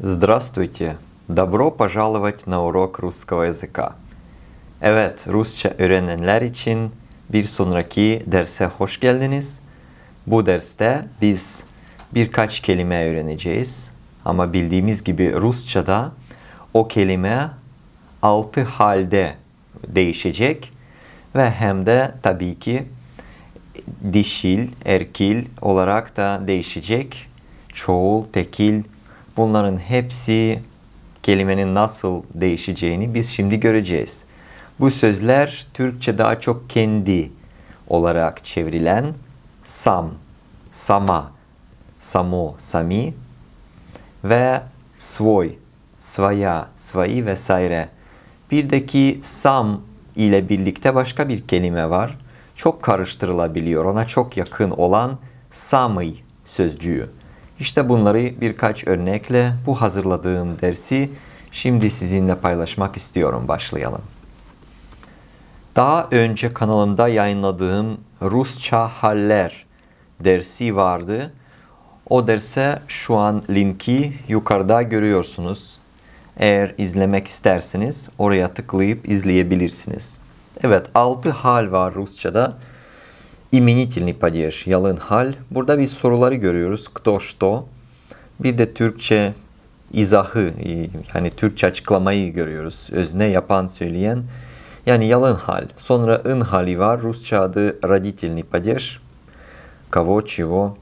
Здравствуйте. Добро пожаловать на урок русского языка. Evet, Rusça öğrenenler için bir sonraki derse hoş geldiniz. Bu derste biz birkaç kelime öğreneceğiz. Ama bildiğimiz gibi Rusça'da o kelime altı halde değişecek ve hem de tabii ki dişil, erkil olarak da değişecek. Çoğul, tekil, Bunların hepsi kelimenin nasıl değişeceğini biz şimdi göreceğiz. Bu sözler Türkçe daha çok kendi olarak çevrilen sam, sama, samo, sami ve svoy, svaya, svai vesaire. Birdeki sam ile birlikte başka bir kelime var. Çok karıştırılabiliyor. Ona çok yakın olan samy sözcüğü. İşte bunları birkaç örnekle bu hazırladığım dersi şimdi sizinle paylaşmak istiyorum. Başlayalım. Daha önce kanalımda yayınladığım Rusça haller dersi vardı. O derse şu an linki yukarıda görüyorsunuz. Eğer izlemek isterseniz oraya tıklayıp izleyebilirsiniz. Evet 6 hal var Rusça'da. İminitilni падеж, yalın hal. Burada biz soruları görüyoruz. Kto, что. Bir de Türkçe izahı, e, yani Türkçe açıklamayı görüyoruz. Özne, yapan, söyleyen. Yani yalın hal. Sonra ın hali var. Rusça adı raditilni падеж. Kavo, çivo.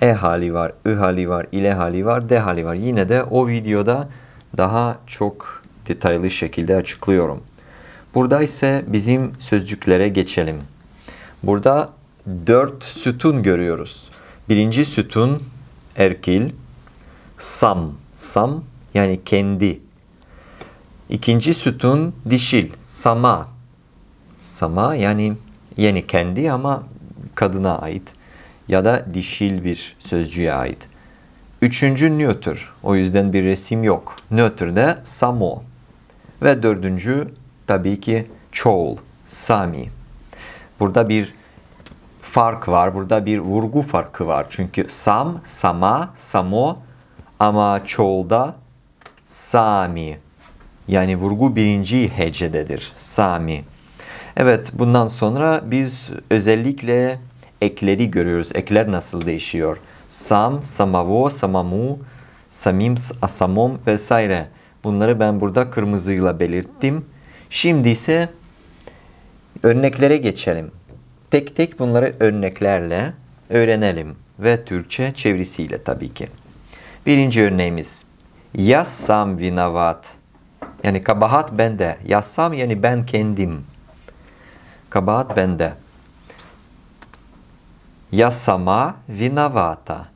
E hali var, ı hali var, ile hali var, de hali var. Yine de o videoda daha çok detaylı şekilde açıklıyorum. Burada ise bizim sözcüklere geçelim. Burada dört sütun görüyoruz. Birinci sütun erkil, sam, sam yani kendi. İkinci sütun dişil, sama. Sama yani yeni kendi ama kadına ait ya da dişil bir sözcüğe ait. Üçüncü nötr. O yüzden bir resim yok. Nötr de samo. Ve dördüncü tabii ki çoğul. Sami. Burada bir fark var. Burada bir vurgu farkı var. Çünkü sam, sama, samo ama çoğulda sami. Yani vurgu birinci hecededir. Sami. Evet bundan sonra biz özellikle ekleri görüyoruz. Ekler nasıl değişiyor? Sam, samavo, samamu, samim, asamom vesaire. Bunları ben burada kırmızıyla belirttim. Şimdi ise örneklere geçelim. Tek tek bunları örneklerle öğrenelim ve Türkçe çevirisiyle tabii ki. Birinci örneğimiz yazsam vinavat. Yani kabahat bende. Yazsam yani ben kendim. Kabahat bende. Yasama vinavata.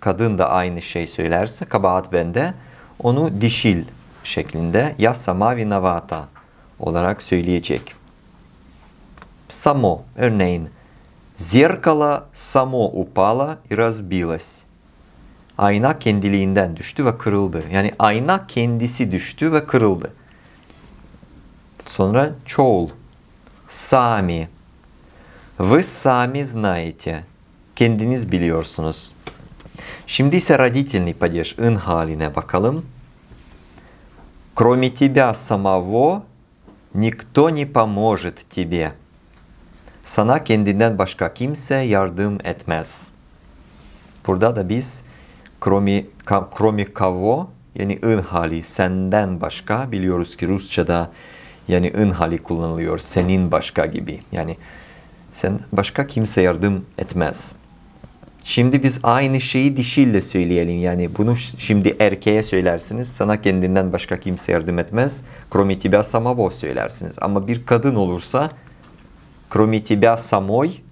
Kadın da aynı şey söylerse kabahat bende. Onu dişil şeklinde yasama vinavata olarak söyleyecek. само, Эрнейн. Zerkala samo upala и разбилась. Ayna kendiliğinden düştü ve kırıldı. Yani ayna kendisi düştü ve kırıldı. Sonra çoğul. Sami. Вы сами знаете. Kendiniz biliyorsunuz. Şimdi ise родительный падеж. Ин haline bakalım. Кроме тебя самого никто не поможет тебе. Sana kendinden başka kimse yardım etmez. Burada da biz kromi, ka, kromi kavo yani ın hali senden başka biliyoruz ki Rusça'da yani ın hali kullanılıyor senin başka gibi. Yani sen başka kimse yardım etmez. Şimdi biz aynı şeyi dişiyle söyleyelim. Yani bunu şimdi erkeğe söylersiniz. Sana kendinden başka kimse yardım etmez. Kromitibya samabo söylersiniz. Ama bir kadın olursa кроме тебя самой,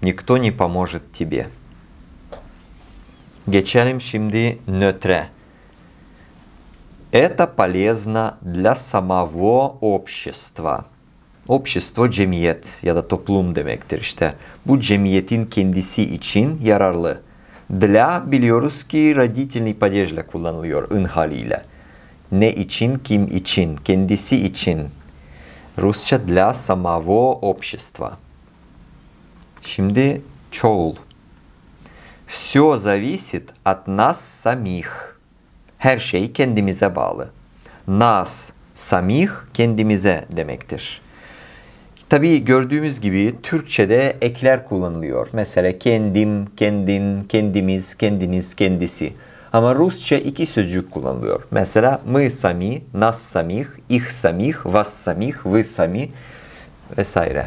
никто не поможет тебе. Geçelim şimdi nötre. Это полезно для самого общества. Общество cemiyet ya da toplum demektir işte. Bu cemiyetin kendisi için yararlı. Для biliyoruz ki родительный падежle kullanılıyor ın haliyle. Ne için, kim için, kendisi için Rusça для самого общества. Şimdi çoğul. Все зависит от нас самих. Her şey kendimize bağlı. Nas, samih kendimize demektir. Tabi gördüğümüz gibi Türkçe'de ekler kullanılıyor. Mesela kendim, kendin, kendimiz, kendiniz, kendisi. Ama Rusça iki sözcük kullanılıyor. Mesela "мы сами", "нас самих", "их самих", "вас самих", "вы сами" vesaire.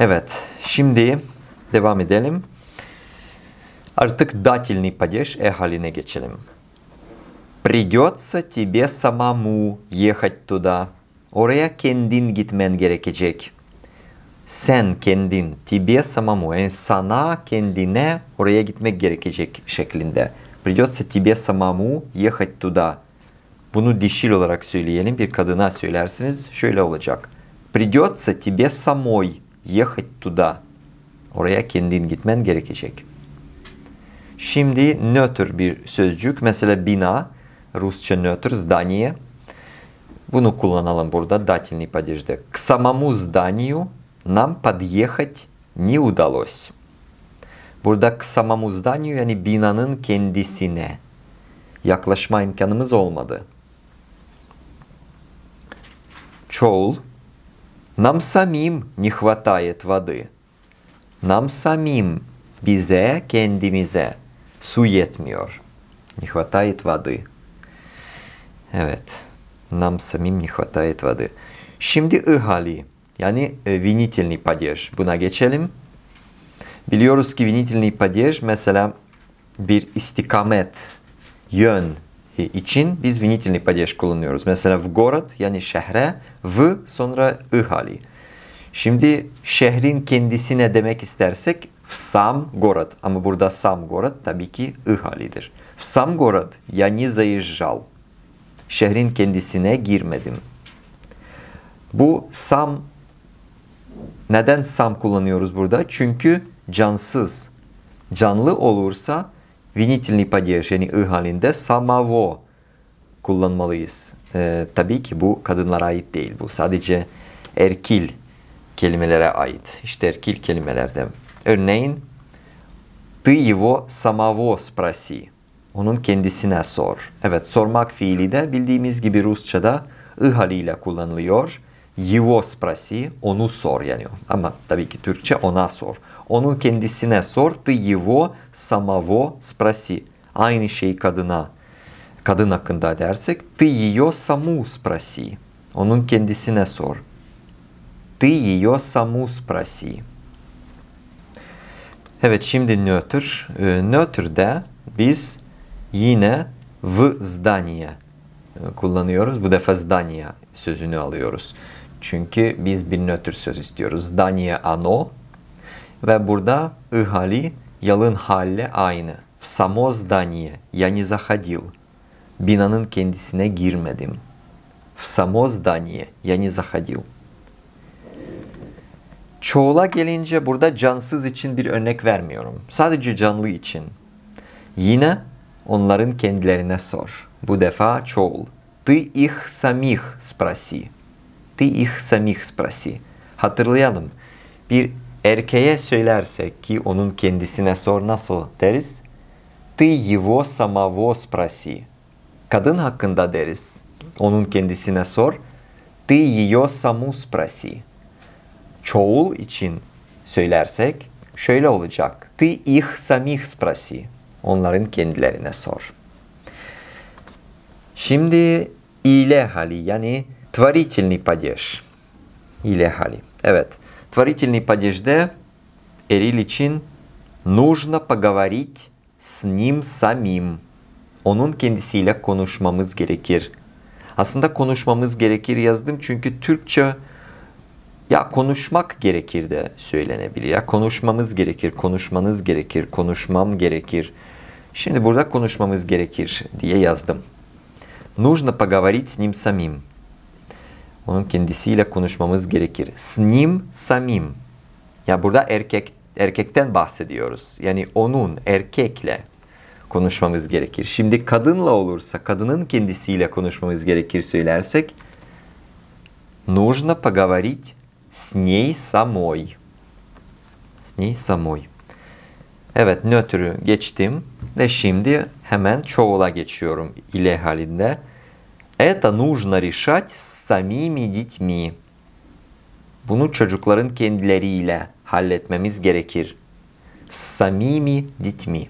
Evet, şimdi devam edelim. Artık datilni падеж e haline geçelim. Придется тебе самому ехать туда. Oraya kendin gitmen gerekecek sen kendin, тебе самому, yani sana kendine oraya gitmek gerekecek şeklinde. Придется тебе самому ехать туда. Bunu dişil olarak söyleyelim, bir kadına söylersiniz şöyle olacak. Придется тебе самой ехать туда. Oraya kendin gitmen gerekecek. Şimdi nötr bir sözcük. Mesela bina, Rusça nötr, здание. Bunu kullanalım burada, datilni падежde. К самому зданию нам подъехать не удалось. Burada самому зданию yani binanın kendisine yaklaşma imkanımız olmadı. Çoğul Нам самим не хватает воды. Нам самим bize kendimize su yetmiyor. Не хватает воды. Evet. Нам самим не хватает воды. Şimdi ıhali. Yani e, vinitelni падеж. Buna geçelim. Biliyoruz ki vinitelni падеж mesela bir istikamet, yön için biz vinitelni падеж kullanıyoruz. Mesela v город yani şehre v sonra ı hali. Şimdi şehrin kendisine demek istersek Sam город. Ama burada Sam город tabii ki ı halidir. Sam город я не заезжал. Şehrin kendisine girmedim. Bu Sam neden sam kullanıyoruz burada? Çünkü cansız. Canlı olursa vinitelni падеж yani ı halinde samavo kullanmalıyız. Ee, tabii ki bu kadınlara ait değil. Bu sadece erkil kelimelere ait. İşte erkil kelimelerde. Örneğin ты его самого спроси. Onun kendisine sor. Evet sormak fiili de bildiğimiz gibi Rusça'da ı haliyle kullanılıyor. Его спроси, onu sor yani. Ama tabii ki Türkçe ona sor. Onun kendisine sor, ты его самого спроси. Aynı şeyi kadına, kadın hakkında dersek, ты ее саму спроси. Onun kendisine sor. Ты ее саму спроси. Evet şimdi nötr. Ee, nötr'de biz yine v zdaniye kullanıyoruz. Bu defa zdaniye sözünü alıyoruz. Çünkü biz bir nötr söz istiyoruz. Daniye ano ve burada ıhali yalın halle aynı. Samo zdaniye yani zahodil. Binanın kendisine girmedim. В само здание я не заходил. Çoğula gelince burada cansız için bir örnek vermiyorum. Sadece canlı için. Yine onların kendilerine sor. Bu defa çoğul. Ты их самих спроси. Ты их самих спроси. Hatırlayalım. Bir erkeğe söylersek ki onun kendisine sor nasıl deriz? Ты его самого спроси. Kadın hakkında deriz. Onun kendisine sor. Ты ее саму спроси. Çoğul için söylersek şöyle olacak. Ты их самих спроси. Onların kendilerine sor. Şimdi ile hali yani Tvarительный падеж ile hali. Evet. Tvarительный падежde eril için нужно поговорить с ним самим. Onun kendisiyle konuşmamız gerekir. Aslında konuşmamız gerekir yazdım çünkü Türkçe ya konuşmak gerekir de söylenebilir. Ya konuşmamız gerekir, konuşmanız gerekir, konuşmam gerekir. Şimdi burada konuşmamız gerekir diye yazdım. Нужно поговорить с ним самим. Onun kendisiyle konuşmamız gerekir. Snim samim. Ya burada erkek erkekten bahsediyoruz. Yani onun erkekle konuşmamız gerekir. Şimdi kadınla olursa, kadının kendisiyle konuşmamız gerekir söylersek нужно поговорить с ней самой. С ней самой. Evet, nötrü geçtim ve şimdi hemen çoğula geçiyorum ile halinde. Это нужно решать samimi gitmeyi. Bunu çocukların kendileriyle halletmemiz gerekir. Samimi gitmeyi.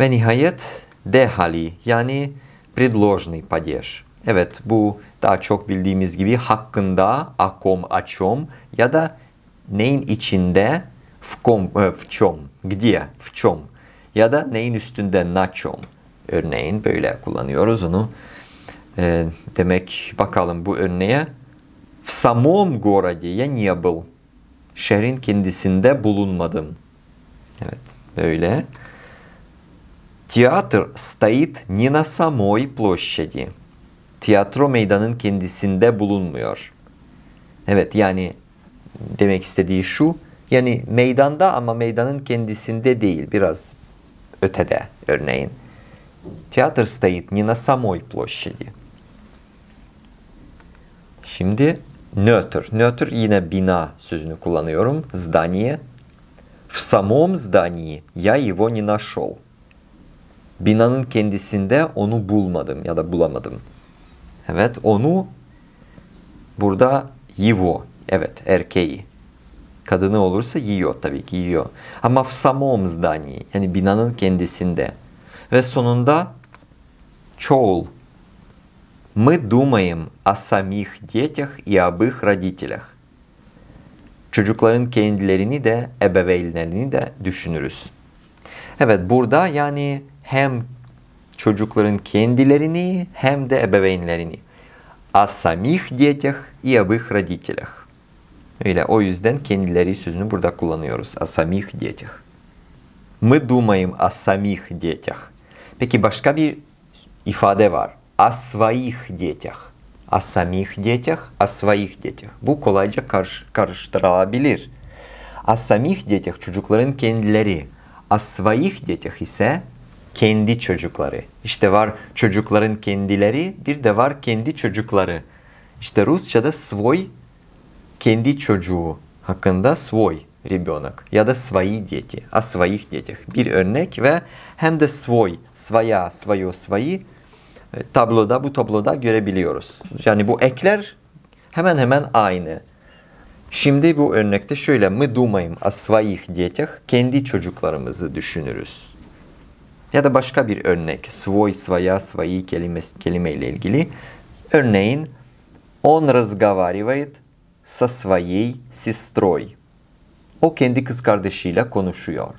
Ve nihayet D hali yani predložni падеж. Evet bu daha çok bildiğimiz gibi hakkında, akom, açom ya da neyin içinde, v kom в чем, где, в чем ya da neyin üstünde, на чем. Örneğin böyle kullanıyoruz onu. Э, demek bakalım bu örneğe. В samom городе я не был. Şehrin kendisinde bulunmadım. Evet, böyle. Tiyatr стоит не na samoy площади. Tiyatro meydanın kendisinde bulunmuyor. Evet, yani demek istediği şu. Yani meydanda ama meydanın kendisinde değil, biraz ötede örneğin. Театр стоит не na samoy площади. Şimdi nötr. Nötr yine bina sözünü kullanıyorum. Здание. В самом здании я его не нашел. Binanın kendisinde onu bulmadım ya da bulamadım. Evet onu burada его. Evet erkeği. Kadını olursa yiyor tabii ki yiyor. Ama в самом здании yani binanın kendisinde. Ve sonunda çoğul мы думаем о samih детях и об их родителях. Çocukların kendilerini de ebeveynlerini de düşünürüz. Evet burada yani hem çocukların kendilerini hem de ebeveynlerini. О самих детях и об их родителях. Öyle o yüzden kendileri sözünü burada kullanıyoruz. О самих детях. Мы думаем о самих детях. Peki başka bir ifade var о своих детях. О самих детях, о своих детях. Bu kolayca karış, karıştırılabilir. О самих детях çocukların kendileri. О своих детях ise kendi çocukları. İşte var çocukların kendileri, bir de var kendi çocukları. İşte Rusça'da svoy kendi çocuğu hakkında svoy ребенок ya da свои дети, о своих детях. Bir örnek ve hem de svoy, своя, свое, свои e, tabloda, bu tabloda görebiliyoruz. Yani bu ekler hemen hemen aynı. Şimdi bu örnekte şöyle mı думаем о своих kendi çocuklarımızı düşünürüz. Ya da başka bir örnek, свой, своя, свои kelimesi, kelimeyle ilgili. Örneğin, on разговаривает со своей сестрой. O kendi kız kardeşiyle konuşuyor.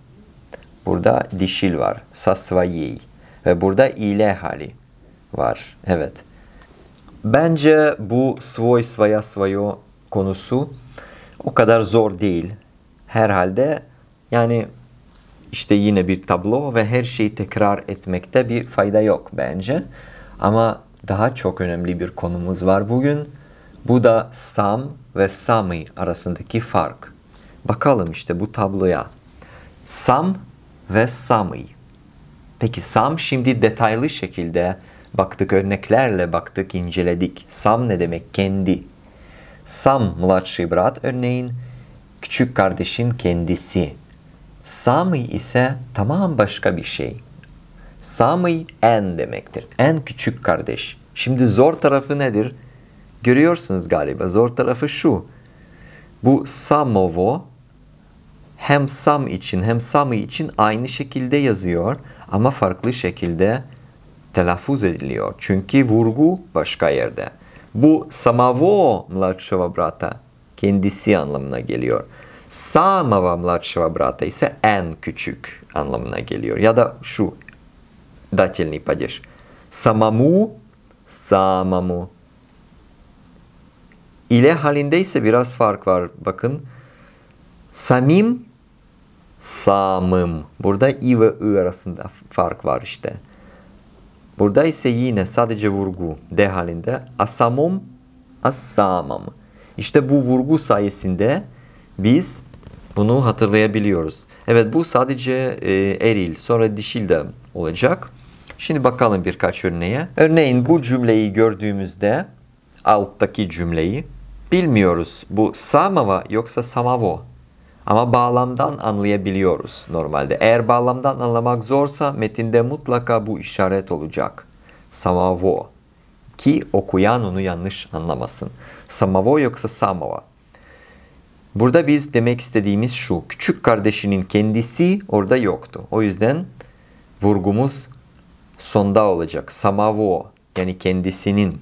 Burada dişil var, со своей ve burada ile hali var. Evet. Bence bu svoy svaya svoyo konusu o kadar zor değil. Herhalde yani işte yine bir tablo ve her şeyi tekrar etmekte bir fayda yok bence. Ama daha çok önemli bir konumuz var bugün. Bu da Sam ve Sami arasındaki fark. Bakalım işte bu tabloya. Sam ve Sami. Peki Sam şimdi detaylı şekilde Baktık örneklerle baktık inceledik. Sam ne demek? Kendi. Sam младший brat örneğin küçük kardeşin kendisi. Sami ise tamam başka bir şey. Sami en demektir. En küçük kardeş. Şimdi zor tarafı nedir? Görüyorsunuz galiba. Zor tarafı şu. Bu Samovo hem Sam için hem Sami için aynı şekilde yazıyor ama farklı şekilde telaffuz ediliyor. Çünkü vurgu başka yerde. Bu samavo mladшего brata kendisi anlamına geliyor. Samava mladшего brata ise en küçük anlamına geliyor. Ya da şu datilni падеж. Samamu, samamu. İle halinde ise biraz fark var. Bakın. Samim, samım. Burada i ve ı arasında fark var işte. Burada ise yine sadece vurgu D halinde. Asamom, asamam. İşte bu vurgu sayesinde biz bunu hatırlayabiliyoruz. Evet bu sadece e, eril sonra dişil de olacak. Şimdi bakalım birkaç örneğe. Örneğin bu cümleyi gördüğümüzde alttaki cümleyi bilmiyoruz. Bu samava yoksa samavo ama bağlamdan anlayabiliyoruz normalde. Eğer bağlamdan anlamak zorsa metinde mutlaka bu işaret olacak. Samavo. Ki okuyan onu yanlış anlamasın. Samavo yoksa samava. Burada biz demek istediğimiz şu. Küçük kardeşinin kendisi orada yoktu. O yüzden vurgumuz sonda olacak. Samavo. Yani kendisinin.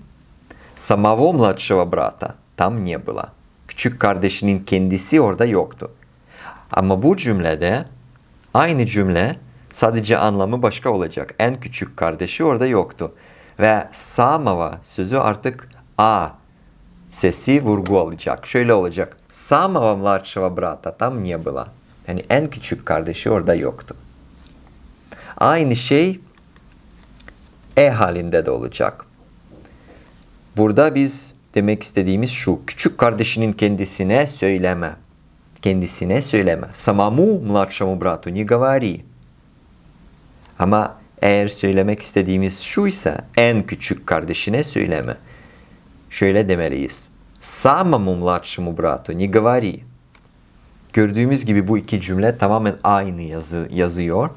Samavo младшего брата Tam не было. Küçük kardeşinin kendisi orada yoktu. Ama bu cümlede aynı cümle sadece anlamı başka olacak. En küçük kardeşi orada yoktu. Ve Samava sözü artık A sesi vurgu alacak. Şöyle olacak. Samava младшего brata tam не было. Yani en küçük kardeşi orada yoktu. Aynı şey E halinde de olacak. Burada biz demek istediğimiz şu. Küçük kardeşinin kendisine söyleme kendisine söyleme. Samamu mladşemu bratu ni gavari. Ama eğer söylemek istediğimiz şu ise en küçük kardeşine söyleme. Şöyle demeliyiz. Самому младшему брату не говори. Gördüğümüz gibi bu iki cümle tamamen aynı yazı, yazıyor.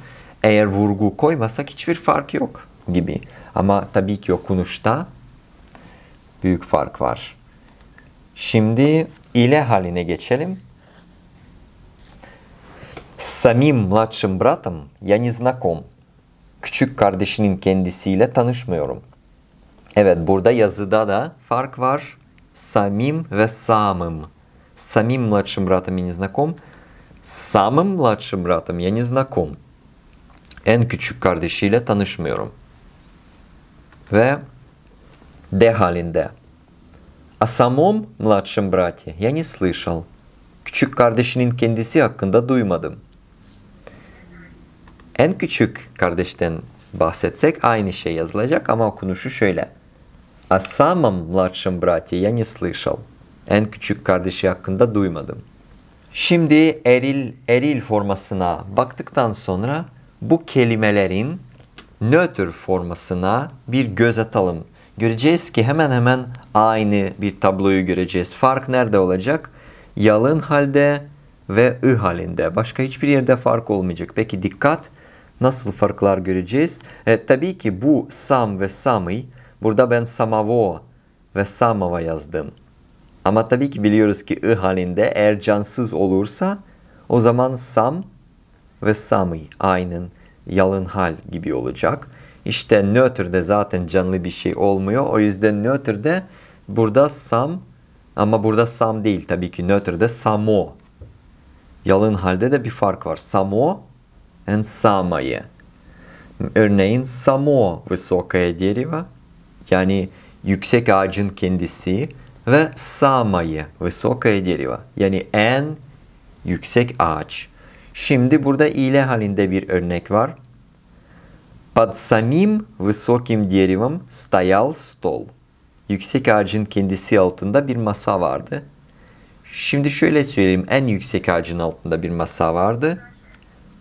Eğer vurgu koymasak hiçbir fark yok gibi. Ama tabii ki okunuşta büyük fark var. Şimdi ile haline geçelim. С samim mladшим братом я не знаком. Küçük kardeşinin kendisiyle tanışmıyorum. Evet burada yazıda da fark var. Samim ve самым. Самим младшим братом я не знаком. Самым младшим братом я не знаком. En küçük kardeşiyle tanışmıyorum. Ve de halinde. О самом младшем брате я не слышал. küçük kardeşinin kendisi hakkında duymadım. En küçük kardeşten bahsetsek aynı şey yazılacak ama okunuşu şöyle. О самом младшем брате я не слышал. En küçük kardeşi hakkında duymadım. Şimdi eril eril formasına baktıktan sonra bu kelimelerin nötr formasına bir göz atalım. Göreceğiz ki hemen hemen aynı bir tabloyu göreceğiz. Fark nerede olacak? yalın halde ve ı halinde. Başka hiçbir yerde fark olmayacak. Peki dikkat nasıl farklar göreceğiz? E, tabii ki bu sam ve sami. Burada ben samavo ve samava yazdım. Ama tabii ki biliyoruz ki ı halinde eğer cansız olursa o zaman sam ve sami aynen yalın hal gibi olacak. İşte nötrde zaten canlı bir şey olmuyor. O yüzden nötrde burada sam ama burada Sam değil tabii ki nötrde Samo. Yalın halde de bir fark var. Samo en Sama'yı. Örneğin Samo высокое дерево yani yüksek ağacın kendisi ve Sama'yı высокое дерево yani en yüksek ağaç. Şimdi burada ile halinde bir örnek var. Под самим высоким деревом стоял стол yüksek ağacın kendisi altında bir masa vardı. Şimdi şöyle söyleyeyim en yüksek ağacın altında bir masa vardı.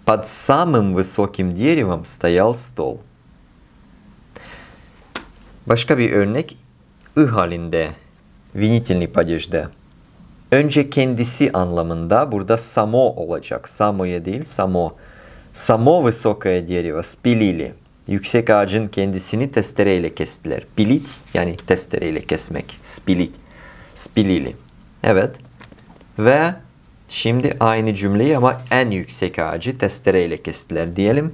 Под самым высоким деревом стоял стол. Başka bir örnek ı halinde vinitelni падежde. Önce kendisi anlamında burada samo olacak. Samoya değil samo. Само высокое дерево спилили. Yüksek ağacın kendisini testereyle kestiler. Bilit yani testereyle kesmek. Spilit. Spilili. Evet. Ve şimdi aynı cümleyi ama en yüksek ağacı testereyle kestiler diyelim.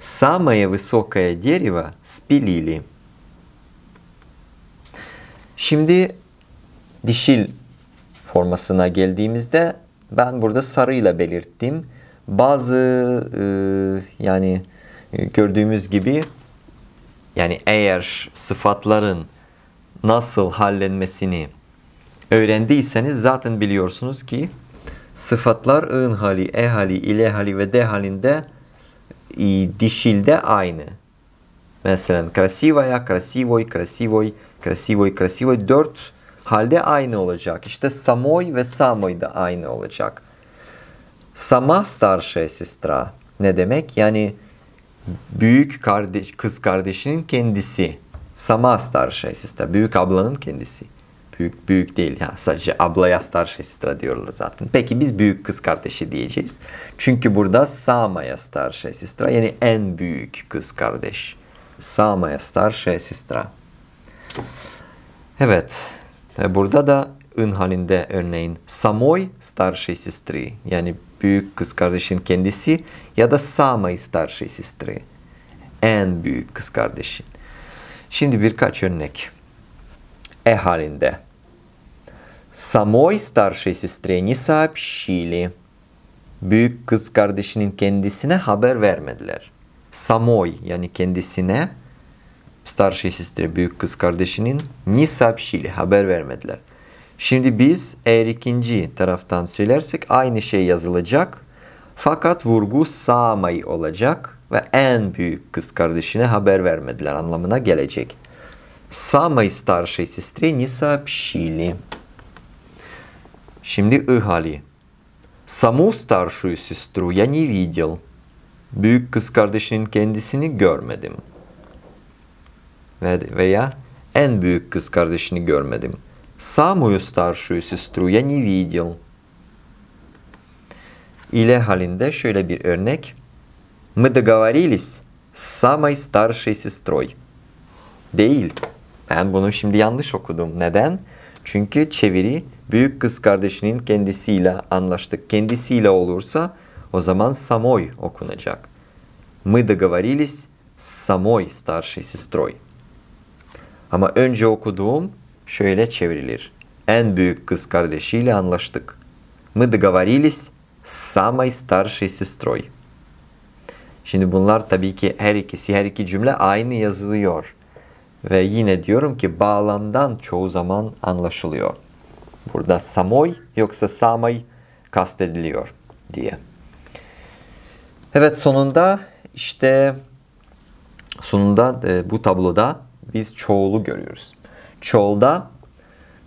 Самое высокое дерево спилили. Şimdi dişil formasına geldiğimizde ben burada sarıyla belirttim. Bazı e, yani ee, gördüğümüz gibi yani eğer sıfatların nasıl hallenmesini öğrendiyseniz zaten biliyorsunuz ki sıfatlar ın hali, e hali, ile hali ve de halinde e, dişilde aynı. Mesela krasivaya, krasivoy, krasivoy, krasivoy, krasivoy dört halde aynı olacak. İşte samoy ve samoy da aynı olacak. Sama starşaya sestra ne demek? Yani büyük kardeş, kız kardeşinin kendisi. Sama şey sestra. Büyük ablanın kendisi. Büyük, büyük değil ya. Sadece ablaya star şey sestra diyorlar zaten. Peki biz büyük kız kardeşi diyeceğiz. Çünkü burada Sama'ya star şey sestra. Yani en büyük kız kardeş. Sama'ya star şey sestra. Evet. Burada da ın halinde örneğin Samoy starşa sestri. Yani büyük kız kardeşin kendisi ya da sama starşi sestre. En büyük kız kardeşin. Şimdi birkaç örnek. E halinde. Самой старшей сестре не сообщили. Büyük kız kardeşinin kendisine haber vermediler. Samoy yani kendisine старшей сестре büyük kız kardeşinin не сообщили haber vermediler. Şimdi biz eğer ikinci taraftan söylersek aynı şey yazılacak. Fakat vurgu sağmayı olacak ve en büyük kız kardeşine haber vermediler anlamına gelecek. Самой старшей сестре не сообщили. Şimdi ı hali. Samu старшую сестру я не видел. Büyük kız kardeşinin kendisini görmedim. Veya en büyük kız kardeşini görmedim. Самую старшую сестру я не видел. İle halinde şöyle bir örnek. Мы договорились с самой старшей сестрой. Değil. Ben bunu şimdi yanlış okudum. Neden? Çünkü çeviri büyük kız kardeşinin kendisiyle anlaştık. Kendisiyle olursa o zaman samoy okunacak. Мы договорились с самой старшей сестрой. Ama önce okuduğum şöyle çevrilir. En büyük kız kardeşiyle anlaştık. Мы договорились с самой старшей сестрой. Şimdi bunlar tabii ki her ikisi, her iki cümle aynı yazılıyor. Ve yine diyorum ki bağlamdan çoğu zaman anlaşılıyor. Burada samoy yoksa samay kastediliyor diye. Evet sonunda işte sonunda e, bu tabloda biz çoğulu görüyoruz. Çoğulda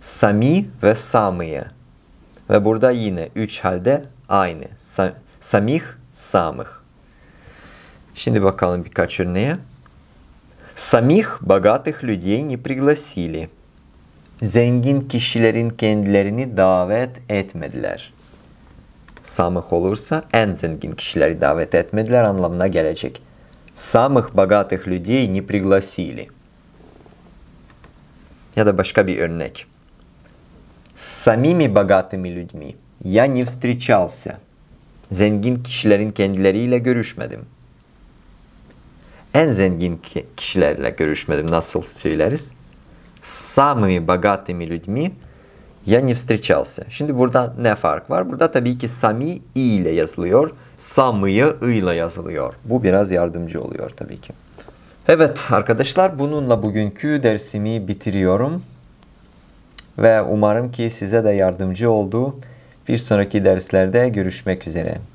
sami ve samiye. Ve burada yine üç halde aynı. Sa samih, samih. Şimdi bakalım birkaç örneğe. Samih, богатых людей не пригласили. Zengin kişilerin kendilerini davet etmediler. Samih olursa en zengin kişileri davet etmediler anlamına gelecek. Samih, богатых людей не пригласили. Ya da başka bir örnek. Samimi, самими богатыми людьми я не встречался. Zengin kişilerin kendileriyle görüşmedim. En zengin kişilerle görüşmedim. Nasıl söyleriz? Samimi, самыми богатыми людьми я не встречался. Şimdi burada ne fark var? Burada tabii ki sami i ile yazılıyor. Samıya ı ile yazılıyor. Bu biraz yardımcı oluyor tabii ki. Evet arkadaşlar bununla bugünkü dersimi bitiriyorum. Ve umarım ki size de yardımcı oldu. Bir sonraki derslerde görüşmek üzere.